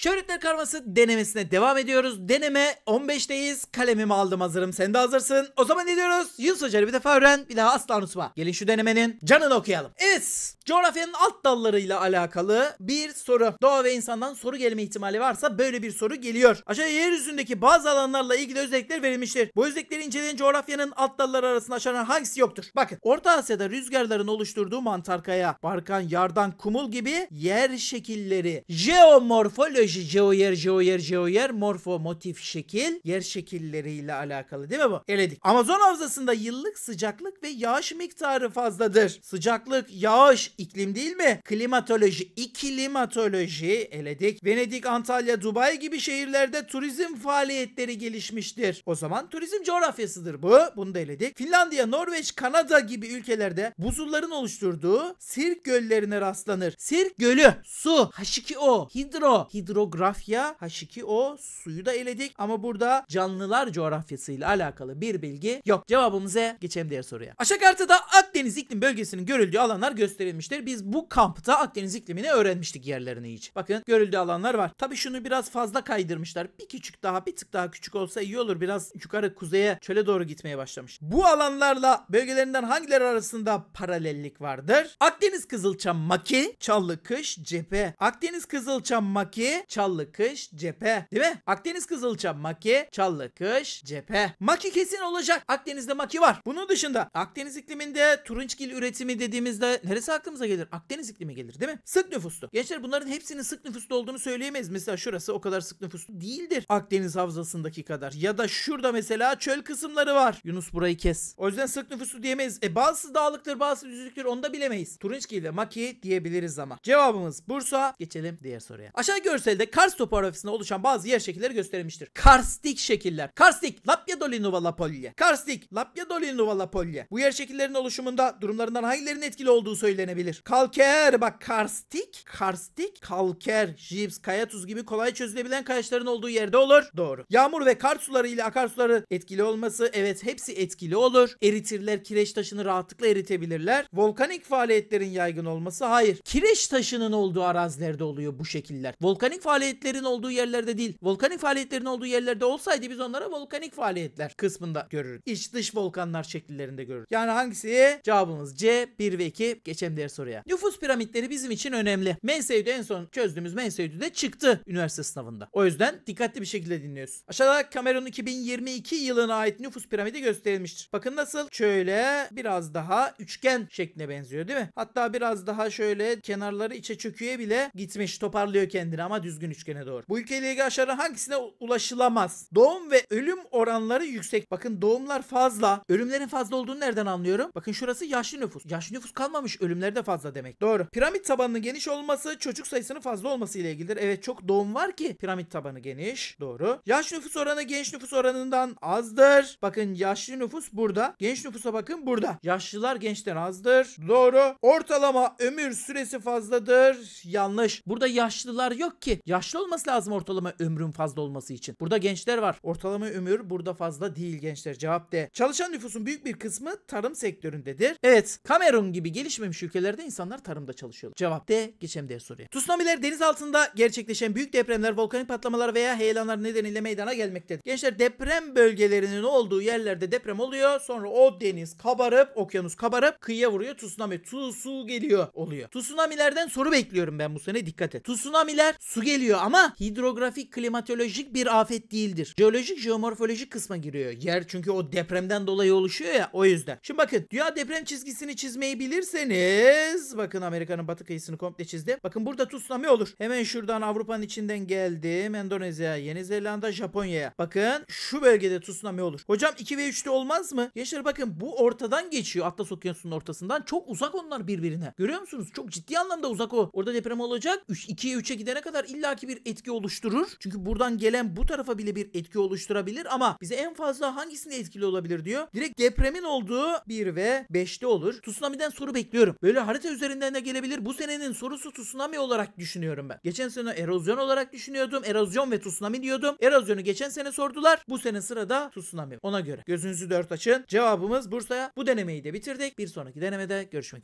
Şöhretler karması denemesine devam ediyoruz. Deneme 15'teyiz. Kalemimi aldım hazırım. Sen de hazırsın. O zaman ne diyoruz? Yunus Hoca'yı bir defa öğren. Bir daha asla unutma. Gelin şu denemenin canını okuyalım. Evet. Coğrafyanın alt dallarıyla alakalı bir soru. Doğa ve insandan soru gelme ihtimali varsa böyle bir soru geliyor. Aşağıya yeryüzündeki bazı alanlarla ilgili özellikler verilmiştir. Bu özellikleri inceleyen coğrafyanın alt dalları arasında aşağıdan hangisi yoktur? Bakın. Orta Asya'da rüzgarların oluşturduğu mantarkaya, barkan, yardan, kumul gibi yer şekilleri, jeomorfoloji jeoloji, geoyer, geoyer, jeoyer, morfo, motif, şekil, yer şekilleriyle alakalı değil mi bu? Eledik. Amazon havzasında yıllık sıcaklık ve yağış miktarı fazladır. Sıcaklık, yağış, iklim değil mi? Klimatoloji, iklimatoloji eledik. Venedik, Antalya, Dubai gibi şehirlerde turizm faaliyetleri gelişmiştir. O zaman turizm coğrafyasıdır bu. Bunu da eledik. Finlandiya, Norveç, Kanada gibi ülkelerde buzulların oluşturduğu sirk göllerine rastlanır. Sirk gölü, su, H2O, hidro, hidro hidrografya H2O suyu da eledik ama burada canlılar coğrafyasıyla alakalı bir bilgi yok. Cevabımıza e, geçelim diğer soruya. Aşağı kartıda Akdeniz iklim bölgesinin görüldüğü alanlar gösterilmiştir. Biz bu kampta Akdeniz iklimini öğrenmiştik yerlerini hiç. Bakın görüldüğü alanlar var. Tabi şunu biraz fazla kaydırmışlar. Bir küçük daha bir tık daha küçük olsa iyi olur. Biraz yukarı kuzeye çöle doğru gitmeye başlamış. Bu alanlarla bölgelerinden hangileri arasında paralellik vardır? Akdeniz Kızılçam Maki, Çallı Kış, Cephe. Akdeniz Kızılçam Maki Çallı kış cephe. Değil mi? Akdeniz Kızılçam maki. Çallı kış cephe. Maki kesin olacak. Akdeniz'de maki var. Bunun dışında Akdeniz ikliminde turunçgil üretimi dediğimizde neresi aklımıza gelir? Akdeniz iklimi gelir değil mi? Sık nüfuslu. Gençler bunların hepsinin sık nüfuslu olduğunu söyleyemeyiz. Mesela şurası o kadar sık nüfuslu değildir. Akdeniz havzasındaki kadar. Ya da şurada mesela çöl kısımları var. Yunus burayı kes. O yüzden sık nüfuslu diyemeyiz. E bazısı dağlıktır bazısı düzlüktür onu da bilemeyiz. Turunçgil ve maki diyebiliriz ama. Cevabımız Bursa. Geçelim diğer soruya. Aşağı görsel şekilde Kars topografisinde oluşan bazı yer şekilleri göstermiştir. Karstik şekiller. Karstik, Lapya Dolinuva Lapolye. Karstik, Lapya Dolinuva Lapolye. Bu yer şekillerinin oluşumunda durumlarından hangilerinin etkili olduğu söylenebilir. Kalker, bak karstik, karstik, kalker, jips, kaya tuz gibi kolay çözülebilen kayaçların olduğu yerde olur. Doğru. Yağmur ve kar suları ile akarsuları etkili olması evet hepsi etkili olur. Eritirler kireç taşını rahatlıkla eritebilirler. Volkanik faaliyetlerin yaygın olması hayır. Kireç taşının olduğu arazilerde oluyor bu şekiller. Volkanik faaliyetlerin olduğu yerlerde değil. Volkanik faaliyetlerin olduğu yerlerde olsaydı biz onlara volkanik faaliyetler kısmında görürüz. İç dış volkanlar şekillerinde görürüz. Yani hangisi? Cevabımız C 1 ve 2. Geçelim diğer soruya. Nüfus piramitleri bizim için önemli. Mensevde en son çözdüğümüz Mensevde de çıktı üniversite sınavında. O yüzden dikkatli bir şekilde dinliyoruz. Aşağıda Cameron 2022 yılına ait nüfus piramidi gösterilmiştir. Bakın nasıl? Şöyle biraz daha üçgen şekline benziyor değil mi? Hatta biraz daha şöyle kenarları içe çöküye bile gitmiş toparlıyor kendini ama düz düzgün üçgene doğru. Bu ülkeyle ilgili aşağıda hangisine ulaşılamaz? Doğum ve ölüm oranları yüksek. Bakın doğumlar fazla. Ölümlerin fazla olduğunu nereden anlıyorum? Bakın şurası yaşlı nüfus. Yaşlı nüfus kalmamış. Ölümler de fazla demek. Doğru. Piramit tabanının geniş olması çocuk sayısının fazla olması ile ilgilidir. Evet çok doğum var ki piramit tabanı geniş. Doğru. Yaş nüfus oranı genç nüfus oranından azdır. Bakın yaşlı nüfus burada. Genç nüfusa bakın burada. Yaşlılar gençten azdır. Doğru. Ortalama ömür süresi fazladır. Yanlış. Burada yaşlılar yok ki. Yaşlı olması lazım ortalama ömrün fazla olması için. Burada gençler var. Ortalama ömür burada fazla değil gençler. Cevap D. Çalışan nüfusun büyük bir kısmı tarım sektöründedir. Evet. Kamerun gibi gelişmemiş ülkelerde insanlar tarımda çalışıyor. Cevap D. Geçelim D soruya. Tsunamiler deniz altında gerçekleşen büyük depremler, volkanik patlamalar veya heyelanlar nedeniyle meydana gelmektedir. Gençler deprem bölgelerinin olduğu yerlerde deprem oluyor. Sonra o deniz kabarıp, okyanus kabarıp kıyıya vuruyor. Tsunami. Tu su geliyor oluyor. Tsunamilerden soru bekliyorum ben bu sene. Dikkat et. Tsunamiler su geliyor ama hidrografik klimatolojik bir afet değildir. Jeolojik jeomorfolojik kısma giriyor. Yer çünkü o depremden dolayı oluşuyor ya o yüzden. Şimdi bakın dünya deprem çizgisini çizmeyi bilirseniz bakın Amerika'nın batı kıyısını komple çizdi. Bakın burada tsunami olur. Hemen şuradan Avrupa'nın içinden geldim. Endonezya, Yeni Zelanda, Japonya'ya. Bakın şu bölgede tsunami olur. Hocam 2 ve 3'te olmaz mı? Gençler bakın bu ortadan geçiyor. Atlas Okyanusu'nun ortasından. Çok uzak onlar birbirine. Görüyor musunuz? Çok ciddi anlamda uzak o. Orada deprem olacak. 3, 2'ye 3'e gidene kadar illaki bir etki oluşturur. Çünkü buradan gelen bu tarafa bile bir etki oluşturabilir ama bize en fazla hangisinde etkili olabilir diyor. Direkt depremin olduğu 1 ve 5'te olur. Tsunami'den soru bekliyorum. Böyle harita üzerinden de gelebilir. Bu senenin sorusu tsunami olarak düşünüyorum ben. Geçen sene erozyon olarak düşünüyordum. Erozyon ve tsunami diyordum. Erozyonu geçen sene sordular. Bu sene sırada tsunami. Ona göre. Gözünüzü dört açın. Cevabımız Bursa'ya. Bu denemeyi de bitirdik. Bir sonraki denemede görüşmek üzere.